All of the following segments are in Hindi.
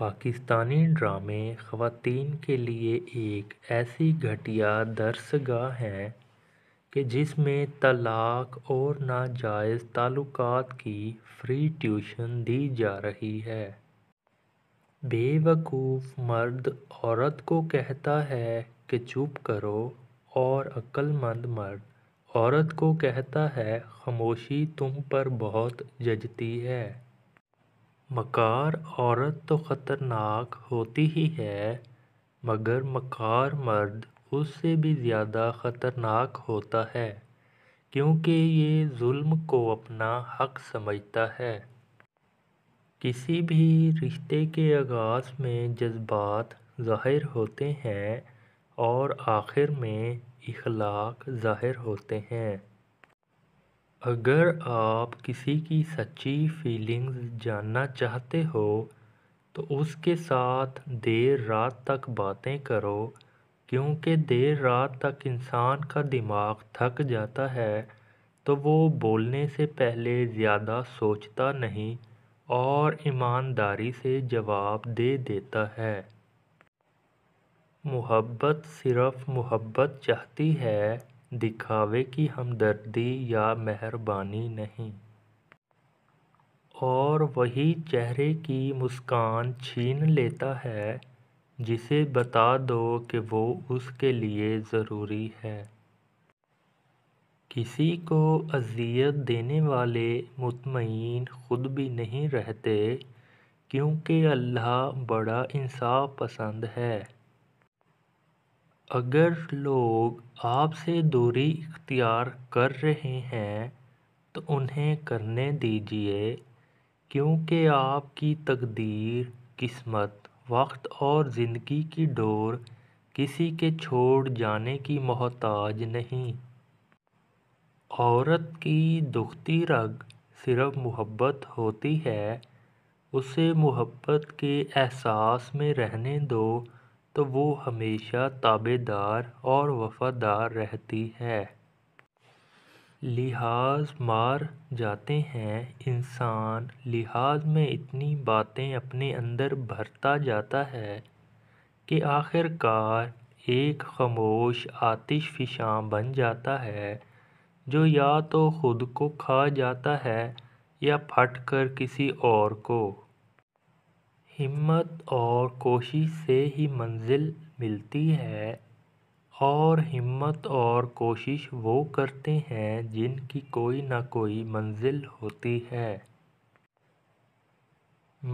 पाकिस्तानी ड्रामे खातन के लिए एक ऐसी घटिया दर्सगाह हैं कि जिसमें तलाक़ और नाजायज़ ताल्लुकात की फ्री ट्यूशन दी जा रही है बेवकूफ़ मर्द औरत को कहता है कि चुप करो और अक्लमंद मर्द औरत को कहता है खामोशी तुम पर बहुत जजती है मकार औरत तो ख़तरनाक होती ही है मगर मकार मर्द उससे भी ज़्यादा ख़तरनाक होता है क्योंकि ये जुल्म को अपना हक समझता है किसी भी रिश्ते के आगाज़ में जज्बात ज़ाहिर होते हैं और आखिर में इखलाक ज़ाहिर होते हैं अगर आप किसी की सच्ची फीलिंग्स जानना चाहते हो तो उसके साथ देर रात तक बातें करो क्योंकि देर रात तक इंसान का दिमाग थक जाता है तो वो बोलने से पहले ज़्यादा सोचता नहीं और ईमानदारी से जवाब दे देता है मोहब्बत सिर्फ़ मोहब्बत चाहती है दिखावे की हमदर्दी या मेहरबानी नहीं और वही चेहरे की मुस्कान छीन लेता है जिसे बता दो कि वो उसके लिए ज़रूरी है किसी को अजियत देने वाले मुतमईन ख़ुद भी नहीं रहते क्योंकि अल्लाह बड़ा इंसाफ पसंद है अगर लोग आपसे दूरी इख्तियार कर रहे हैं तो उन्हें करने दीजिए क्योंकि आपकी तकदीर किस्मत वक्त और ज़िंदगी की डोर किसी के छोड़ जाने की मोहताज नहीं औरत की दुखती रग सिर्फ मोहब्बत होती है उसे मोहब्बत के एहसास में रहने दो तो वो हमेशा ताबेदार और वफादार रहती है लिहाज मार जाते हैं इंसान लिहाज में इतनी बातें अपने अंदर भरता जाता है कि आखिरकार एक खामोश आतिश फिशां बन जाता है जो या तो ख़ुद को खा जाता है या फट कर किसी और को हिम्मत और कोशिश से ही मंज़िल मिलती है और हिम्मत और कोशिश वो करते हैं जिनकी कोई ना कोई मंजिल होती है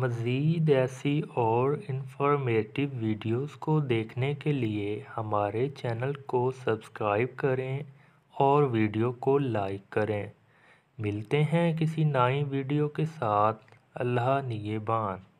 मज़ीद ऐसी और इन्फॉर्मेटिव वीडियोस को देखने के लिए हमारे चैनल को सब्सक्राइब करें और वीडियो को लाइक करें मिलते हैं किसी नई वीडियो के साथ अल्लाह निगेबान